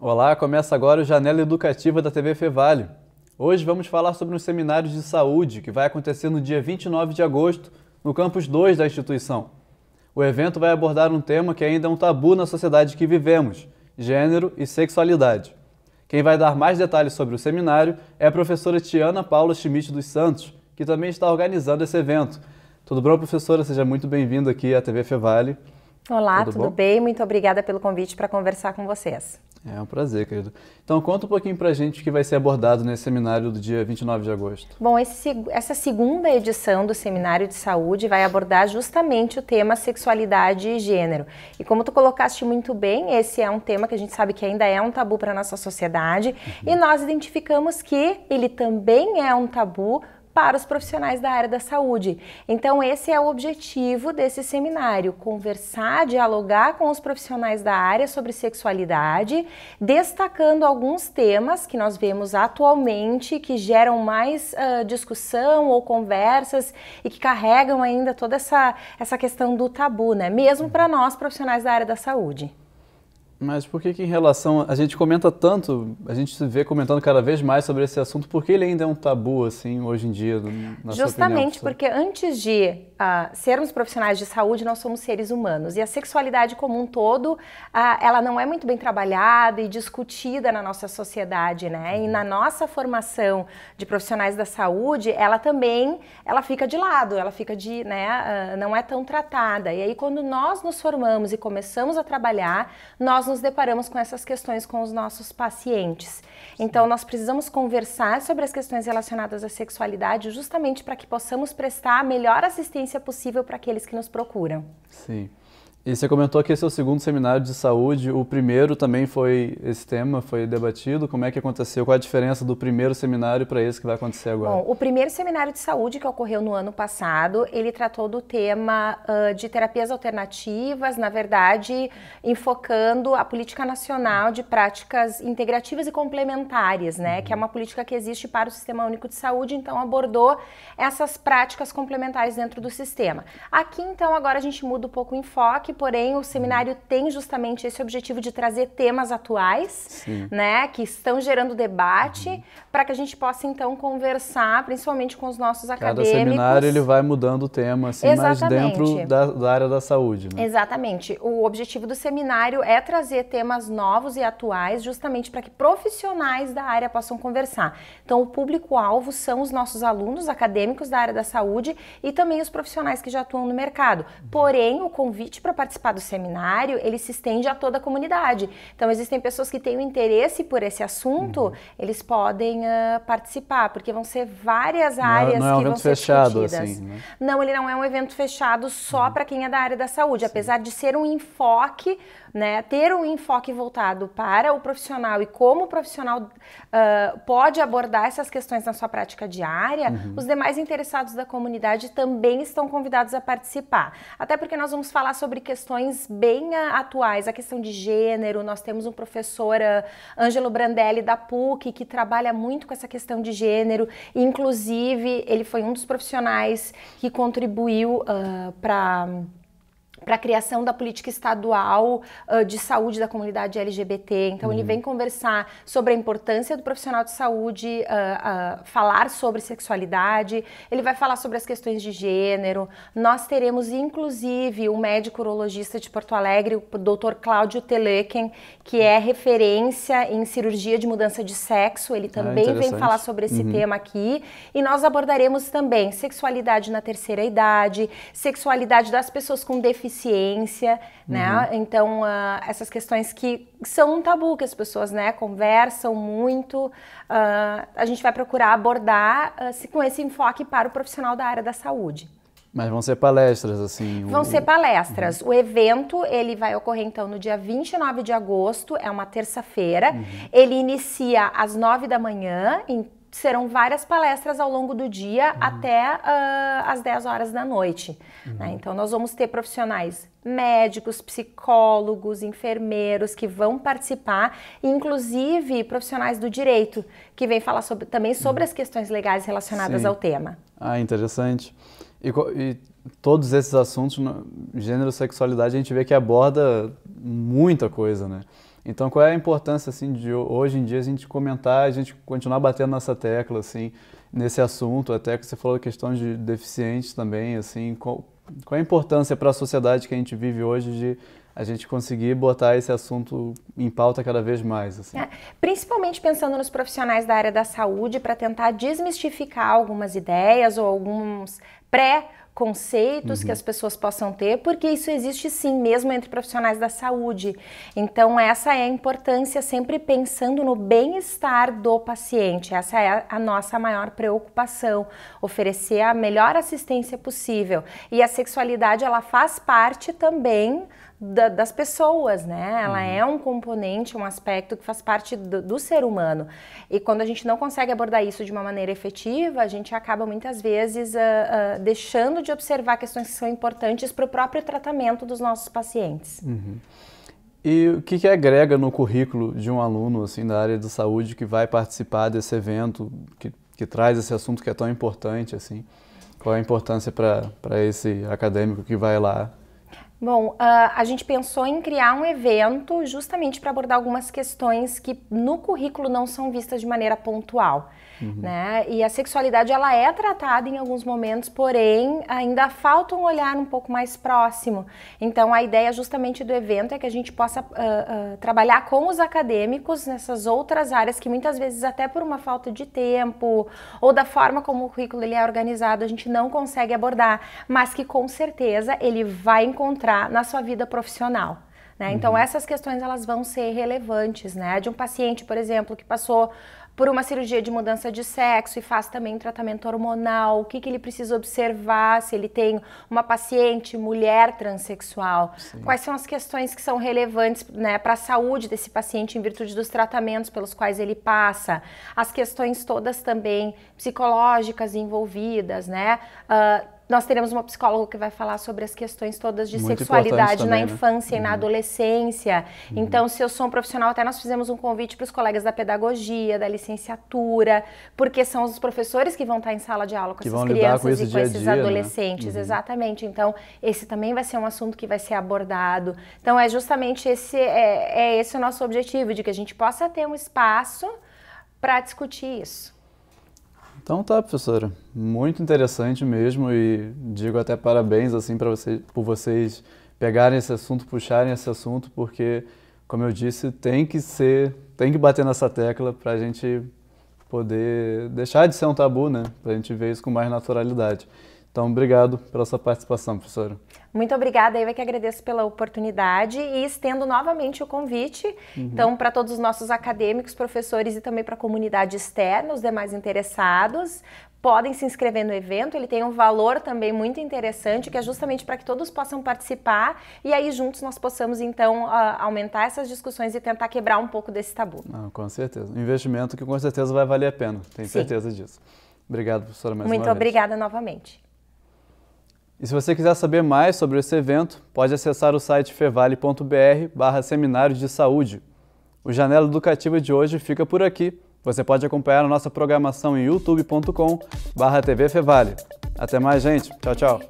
Olá, começa agora o Janela Educativa da TV Fevale. Hoje vamos falar sobre um seminário de saúde que vai acontecer no dia 29 de agosto no campus 2 da instituição. O evento vai abordar um tema que ainda é um tabu na sociedade que vivemos, gênero e sexualidade. Quem vai dar mais detalhes sobre o seminário é a professora Tiana Paula Schmidt dos Santos, que também está organizando esse evento. Tudo bom, professora? Seja muito bem-vindo aqui à TV Fevale. Olá, tudo, tudo bem? Muito obrigada pelo convite para conversar com vocês. É um prazer, querido. Então, conta um pouquinho para a gente o que vai ser abordado nesse seminário do dia 29 de agosto. Bom, esse, essa segunda edição do Seminário de Saúde vai abordar justamente o tema sexualidade e gênero. E como tu colocaste muito bem, esse é um tema que a gente sabe que ainda é um tabu para a nossa sociedade uhum. e nós identificamos que ele também é um tabu para os profissionais da área da saúde. Então, esse é o objetivo desse seminário: conversar, dialogar com os profissionais da área sobre sexualidade, destacando alguns temas que nós vemos atualmente que geram mais uh, discussão ou conversas e que carregam ainda toda essa, essa questão do tabu, né? Mesmo para nós, profissionais da área da saúde. Mas por que, que em relação. A gente comenta tanto, a gente se vê comentando cada vez mais sobre esse assunto, por que ele ainda é um tabu, assim, hoje em dia, na Justamente sua porque antes de uh, sermos profissionais de saúde, nós somos seres humanos. E a sexualidade como um todo, uh, ela não é muito bem trabalhada e discutida na nossa sociedade, né? E na nossa formação de profissionais da saúde, ela também ela fica de lado, ela fica de. Né, uh, não é tão tratada. E aí, quando nós nos formamos e começamos a trabalhar, nós nós nos deparamos com essas questões com os nossos pacientes. Então, nós precisamos conversar sobre as questões relacionadas à sexualidade, justamente para que possamos prestar a melhor assistência possível para aqueles que nos procuram. Sim. E você comentou que esse é o segundo seminário de saúde. O primeiro também foi esse tema, foi debatido. Como é que aconteceu? Qual a diferença do primeiro seminário para esse que vai acontecer agora? Bom, o primeiro seminário de saúde que ocorreu no ano passado, ele tratou do tema uh, de terapias alternativas, na verdade, enfocando a política nacional de práticas integrativas e complementares, né? Uhum. Que é uma política que existe para o Sistema Único de Saúde, então abordou essas práticas complementares dentro do sistema. Aqui, então, agora a gente muda um pouco o enfoque porém, o seminário tem justamente esse objetivo de trazer temas atuais, Sim. né, que estão gerando debate, uhum. para que a gente possa então conversar, principalmente com os nossos Cada acadêmicos. Cada seminário ele vai mudando o tema, assim, mais mas dentro da, da, área da saúde. Né? Exatamente. O objetivo do seminário é trazer temas novos e atuais, justamente para que profissionais da área possam conversar. Então, o público-alvo são os nossos alunos acadêmicos da área da saúde e também os profissionais que já atuam no mercado. Uhum. Porém, o convite para participar do seminário, ele se estende a toda a comunidade. Então, existem pessoas que têm um interesse por esse assunto, uhum. eles podem uh, participar, porque vão ser várias é- áreas não, não é um que vão ser fechado, Assim, né? Não, ele não é um evento fechado só uhum. para quem é da área da saúde, Sim. apesar de ser um enfoque, né, ter um enfoque voltado para o profissional e como o profissional uh, pode abordar essas questões na sua prática diária, uhum. os demais interessados da comunidade também estão convidados a participar. Até porque nós vamos falar sobre questões bem ah, atuais, a questão de gênero. Nós temos um professor, ah, Ângelo Brandelli, da PUC, que trabalha muito com essa questão de gênero. Inclusive, ele foi um dos profissionais que contribuiu uh, ah, para para a criação da política estadual uh, de saúde da comunidade LGBT. Então, uhum. ele vem conversar sobre a importância do profissional de saúde uh, uh, falar sobre sexualidade, ele vai falar sobre as questões de gênero. Nós teremos, inclusive, o um médico urologista de Porto Alegre, o Dr. Cláudio Teleken, que é referência em cirurgia de mudança de sexo. Ele também ah, vem falar sobre esse uhum. tema aqui. E nós abordaremos também sexualidade na terceira idade, sexualidade das pessoas com deficiência deficiência, né? uhum. né? Então, uh, essas questões que são um tabu, que as pessoas, né, conversam muito, uh, a gente vai procurar abordar uh, com esse enfoque para o profissional da área da saúde. Mas vão ser palestras, assim? Vão ser palestras. Uhum. O evento, ele vai ocorrer, então, no dia 29 de agosto, é uma terça-feira. Uhum. Ele inicia às 9 da manhã, serão várias palestras ao longo do dia uhum. até uh, às 10 horas da noite. Uhum. Né? Então, nós vamos ter profissionais médicos, psicólogos, enfermeiros que vão participar, inclusive profissionais do direito, que vêm falar sobre, também sobre uhum. as questões legais relacionadas Sim. ao tema. Ah, interessante. E, e, todos esses assuntos, gênero, sexualidade, a gente vê que aborda muita coisa, né? Então, qual é a importância assim de hoje em dia a gente comentar, a gente continuar batendo nessa tecla assim nesse assunto, até que você falou a questão de deficientes também, assim, qual, qual é a importância para a sociedade que a gente vive hoje de a gente conseguir botar esse assunto em pauta cada vez mais. Assim. É, principalmente pensando nos profissionais da área da saúde para tentar desmistificar algumas ideias ou alguns pré conceitos uhum. que as pessoas possam ter, porque isso existe sim, mesmo entre profissionais da saúde. Então, essa é a importância, sempre pensando no bem-estar do paciente. Essa é a nossa maior preocupação, oferecer a melhor assistência possível. E a sexualidade, ela faz parte também da, das pessoas, né? Ela uhum. é um componente, um aspecto que faz parte do, do, ser humano. E quando a gente não consegue abordar isso de uma maneira efetiva, a gente acaba muitas vezes uh, uh, deixando de observar questões que são importantes para o próprio tratamento dos nossos pacientes. Uhum. E o que, que agrega no currículo de um aluno assim da área de saúde que vai participar desse evento, que, que traz esse assunto que é tão importante assim? Qual a importância para esse acadêmico que vai lá Bom, ah, a gente pensou em criar um evento justamente para abordar algumas questões que no currículo não são vistas de maneira pontual. Uhum. Né? E a sexualidade ela é tratada em alguns momentos, porém ainda falta um olhar um pouco mais próximo. Então a ideia justamente do evento é que a gente possa uh, uh, trabalhar com os acadêmicos nessas outras áreas que muitas vezes até por uma falta de tempo ou da forma como o currículo ele é organizado a gente não consegue abordar, mas que com certeza ele vai encontrar na sua vida profissional. Né? Então uhum. essas questões elas vão ser relevantes, né? De um paciente, por exemplo, que passou por uma cirurgia de mudança de sexo e faz também um tratamento hormonal, o que, que ele precisa observar se ele tem uma paciente mulher transexual, Sim. quais são as questões que são relevantes né, para a saúde desse paciente em virtude dos tratamentos pelos quais ele passa, as questões todas também psicológicas envolvidas, né? Uh, nós teremos uma psicóloga que vai falar sobre as questões todas de Muito sexualidade também, na né? infância né? e na uhum. adolescência. Uhum. Então, se eu sou um profissional, até nós fizemos um convite para os colegas da pedagogia, da licenciatura, porque são os professores que vão estar em sala de aula com que essas crianças com esse e com esses dia, né? adolescentes. Né? Uhum. Exatamente. Então, esse também vai ser um assunto que vai ser abordado. Então, é justamente esse é, é esse o nosso objetivo, de que a gente possa ter um espaço para discutir isso. Então tá, professora, muito interessante mesmo e digo até parabéns assim para vocês por vocês pegarem esse assunto, puxarem esse assunto, porque como eu disse, tem que ser, tem que bater nessa tecla para a gente poder deixar de ser um tabu, né? Para a gente ver isso com mais naturalidade. Então, obrigado pela sua participação, professora. Muito obrigada, eu é que agradeço pela oportunidade e estendo novamente o convite, uhum. então, para todos os nossos acadêmicos, professores e também para a comunidade externa, os demais interessados, podem se inscrever no evento. Ele tem um valor também muito interessante, que é justamente para que todos possam participar e aí juntos nós possamos então aumentar essas discussões e tentar quebrar um pouco desse tabu. com certeza. Um investimento que com certeza vai valer a pena, tenho Sim. certeza disso. Obrigado, professora, mais muito uma vez. Muito obrigada novamente. E se você quiser saber mais sobre esse evento, pode acessar o site fevale.br barra seminário de saúde. O Janela Educativa de hoje fica por aqui. Você pode acompanhar a nossa programação em youtube.com barra tvfevale. Até mais, gente. Tchau, tchau.